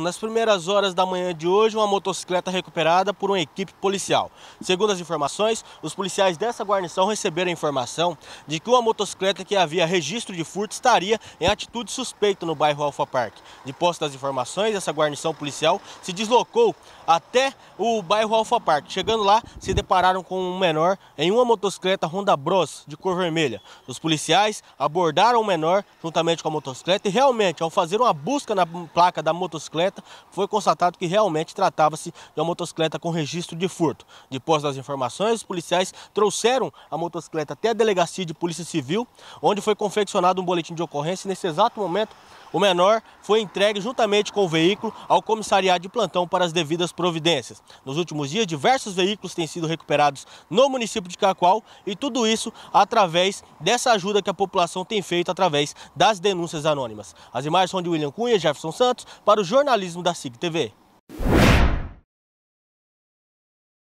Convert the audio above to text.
Nas primeiras horas da manhã de hoje, uma motocicleta recuperada por uma equipe policial. Segundo as informações, os policiais dessa guarnição receberam a informação de que uma motocicleta que havia registro de furto estaria em atitude suspeita no bairro Alfa Park. De posse das informações, essa guarnição policial se deslocou até o bairro Alfa Park. Chegando lá, se depararam com um menor em uma motocicleta Honda Bros de cor vermelha. Os policiais abordaram o menor juntamente com a motocicleta e realmente, ao fazer uma busca na placa da motocicleta, motocicleta, foi constatado que realmente tratava-se de uma motocicleta com registro de furto. Depois das informações, os policiais trouxeram a motocicleta até a delegacia de polícia civil, onde foi confeccionado um boletim de ocorrência e nesse exato momento o menor foi entregue juntamente com o veículo ao comissariado de plantão para as devidas providências. Nos últimos dias, diversos veículos têm sido recuperados no município de Cacoal e tudo isso através dessa ajuda que a população tem feito através das denúncias anônimas. As imagens são de William Cunha e Jefferson Santos para o jornalismo da SIG TV.